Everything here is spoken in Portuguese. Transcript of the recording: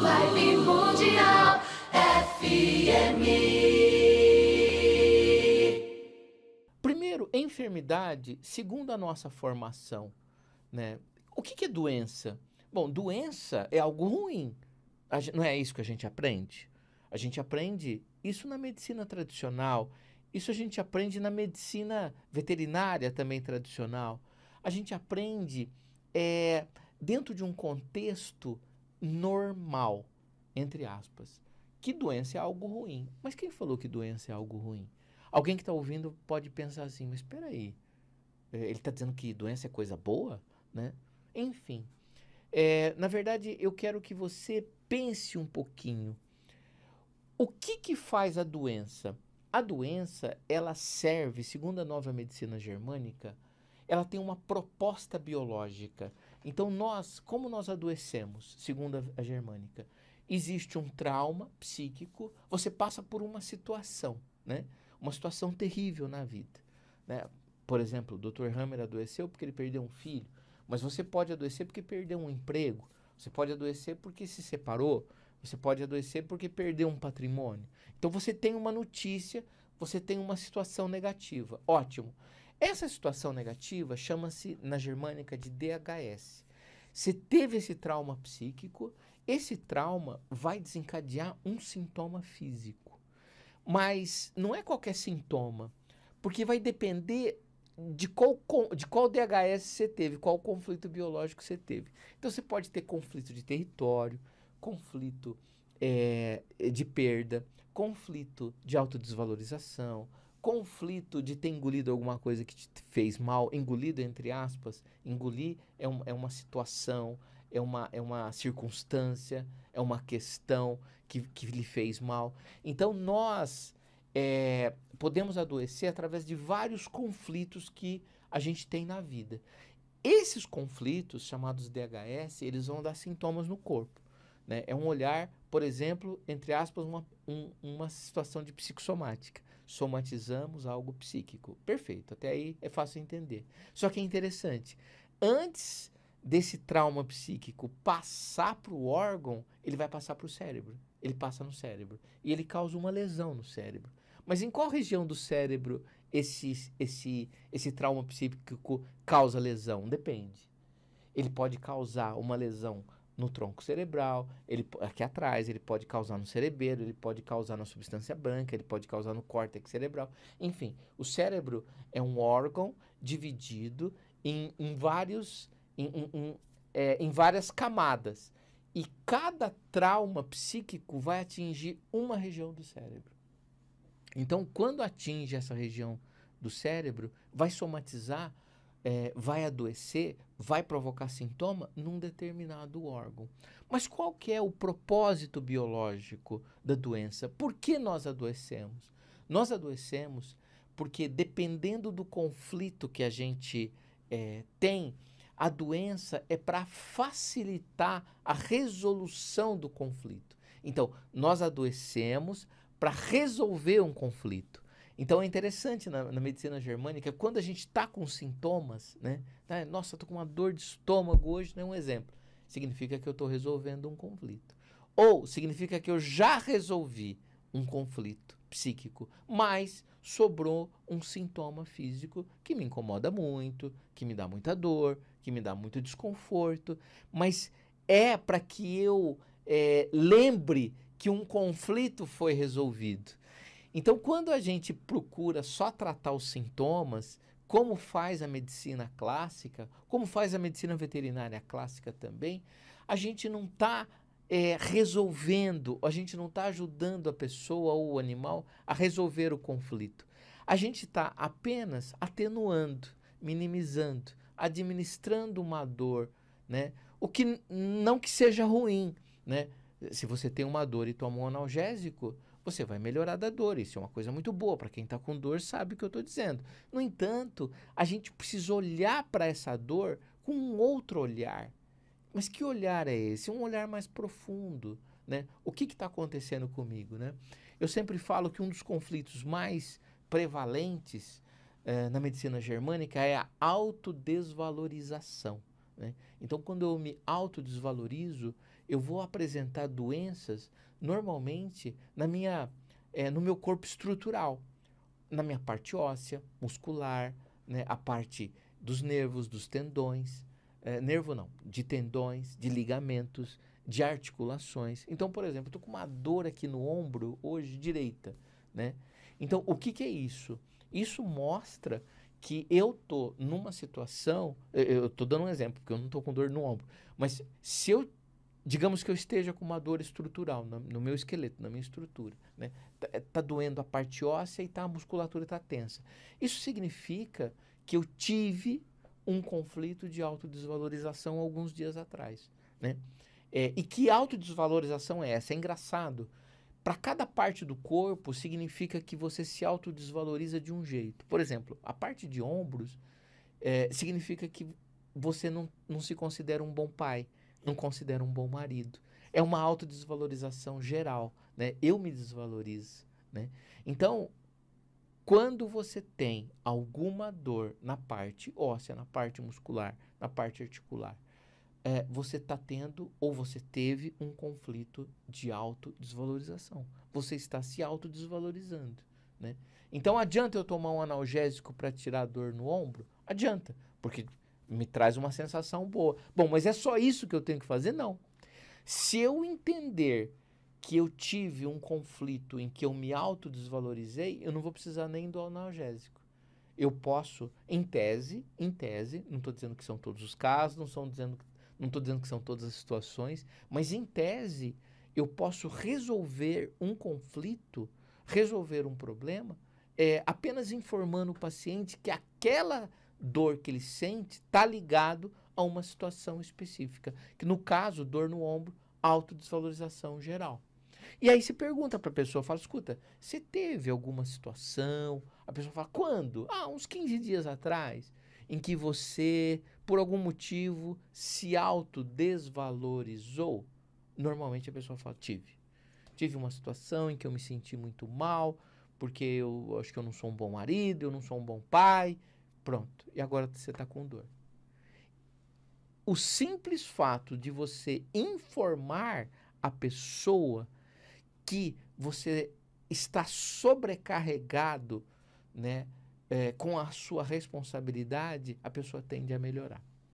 Vibe Mundial FM. Primeiro, enfermidade, segundo a nossa formação, né? O que, que é doença? Bom, doença é algo ruim. Gente, não é isso que a gente aprende. A gente aprende isso na medicina tradicional, isso a gente aprende na medicina veterinária também tradicional. A gente aprende é, dentro de um contexto normal, entre aspas. Que doença é algo ruim. Mas quem falou que doença é algo ruim? Alguém que está ouvindo pode pensar assim, mas espera aí, eh, ele está dizendo que doença é coisa boa, né? Enfim, é, na verdade eu quero que você pense um pouquinho. O que que faz a doença? A doença ela serve, segundo a nova medicina germânica, ela tem uma proposta biológica. Então, nós, como nós adoecemos, segundo a, a germânica, existe um trauma psíquico, você passa por uma situação, né? Uma situação terrível na vida, né? Por exemplo, o Dr. Hammer adoeceu porque ele perdeu um filho, mas você pode adoecer porque perdeu um emprego, você pode adoecer porque se separou, você pode adoecer porque perdeu um patrimônio. Então você tem uma notícia, você tem uma situação negativa. Ótimo. Essa situação negativa chama-se, na germânica, de DHS. Você teve esse trauma psíquico, esse trauma vai desencadear um sintoma físico. Mas não é qualquer sintoma, porque vai depender de qual, de qual DHS você teve, qual conflito biológico você teve. Então você pode ter conflito de território, conflito é, de perda, conflito de autodesvalorização, conflito de ter engolido alguma coisa que te fez mal, engolido entre aspas, engolir é, um, é uma situação, é uma, é uma circunstância, é uma questão que, que lhe fez mal. Então nós é, podemos adoecer através de vários conflitos que a gente tem na vida. Esses conflitos, chamados DHS, eles vão dar sintomas no corpo. Né? É um olhar, por exemplo, entre aspas, uma, um, uma situação de psicossomática somatizamos algo psíquico. Perfeito, até aí é fácil entender. Só que é interessante, antes desse trauma psíquico passar para o órgão, ele vai passar para o cérebro. Ele passa no cérebro e ele causa uma lesão no cérebro. Mas em qual região do cérebro esse, esse, esse trauma psíquico causa lesão? Depende. Ele pode causar uma lesão no tronco cerebral, ele aqui atrás, ele pode causar no cerebelo, ele pode causar na substância branca, ele pode causar no córtex cerebral. Enfim, o cérebro é um órgão dividido em, em vários em, em, é, em várias camadas. E cada trauma psíquico vai atingir uma região do cérebro. Então, quando atinge essa região do cérebro, vai somatizar é, vai adoecer, vai provocar sintoma num determinado órgão. Mas qual que é o propósito biológico da doença? Por que nós adoecemos? Nós adoecemos porque dependendo do conflito que a gente é, tem, a doença é para facilitar a resolução do conflito. Então, nós adoecemos para resolver um conflito. Então é interessante na, na, medicina germânica, quando a gente está com sintomas, né? Tá, Nossa, estou com uma dor de estômago hoje, né? um exemplo. Significa que eu estou resolvendo um conflito. Ou significa que eu já resolvi um conflito psíquico, mas sobrou um sintoma físico que me incomoda muito, que me dá muita dor, que me dá muito desconforto. Mas é para que eu é, lembre que um conflito foi resolvido então, quando a gente procura só tratar os sintomas, como faz a medicina clássica, como faz a medicina veterinária clássica também, a gente não está é, resolvendo, a gente não está ajudando a pessoa ou o animal a resolver o conflito. A gente está apenas atenuando, minimizando, administrando uma dor, né? O que não que seja ruim, né? Se você tem uma dor e toma um analgésico, você vai melhorar da dor. Isso é uma coisa muito boa. Para quem está com dor, sabe o que eu estou dizendo. No entanto, a gente precisa olhar para essa dor com um outro olhar. Mas que olhar é esse? Um olhar mais profundo. Né? O que está acontecendo comigo? Né? Eu sempre falo que um dos conflitos mais prevalentes eh, na medicina germânica é a autodesvalorização. Né? Então, quando eu me autodesvalorizo, eu vou apresentar doenças normalmente na minha, é, no meu corpo estrutural, na minha parte óssea, muscular, né, a parte dos nervos, dos tendões, é, nervo não, de tendões, de ligamentos, de articulações. Então, por exemplo, estou com uma dor aqui no ombro hoje direita, né? Então, o que, que é isso? Isso mostra que eu tô numa situação, eu estou dando um exemplo, porque eu não estou com dor no ombro, mas se eu digamos que eu esteja com uma dor estrutural no, no meu esqueleto, na minha estrutura, né? Tá, é, tá doendo a parte óssea e tá a musculatura tá tensa. Isso significa que eu tive um conflito de autodesvalorização alguns dias atrás, né? É, e que autodesvalorização é essa? É engraçado. Para cada parte do corpo significa que você se autodesvaloriza de um jeito. Por exemplo, a parte de ombros é, significa que você não, não se considera um bom pai não considera um bom marido. É uma autodesvalorização geral, né? Eu me desvalorizo, né? Então, quando você tem alguma dor na parte óssea, na parte muscular, na parte articular, é, você está tendo ou você teve um conflito de autodesvalorização. Você está se autodesvalorizando. Né? Então adianta eu tomar um analgésico para tirar a dor no ombro? Adianta, porque me traz uma sensação boa. Bom, mas é só isso que eu tenho que fazer? Não. Se eu entender que eu tive um conflito em que eu me autodesvalorizei, eu não vou precisar nem do analgésico. Eu posso, em tese, em tese, não estou dizendo que são todos os casos, não estou dizendo, não dizendo que são todas as situações, mas em tese, eu posso resolver um conflito, resolver um problema, é, apenas informando o paciente que aquela dor que ele sente está ligado a uma situação específica, que no caso, dor no ombro, autodesvalorização geral. E aí você pergunta para a pessoa, fala, escuta, você teve alguma situação? A pessoa fala, quando? Ah, uns 15 dias atrás, em que você, por algum motivo, se autodesvalorizou? Normalmente a pessoa fala, tive. Tive uma situação em que eu me senti muito mal, porque eu acho que eu não sou um bom marido, eu não sou um bom pai, Pronto. E agora você está com dor. O simples fato de você informar a pessoa que você está sobrecarregado né, é, com a sua responsabilidade, a pessoa tende a melhorar.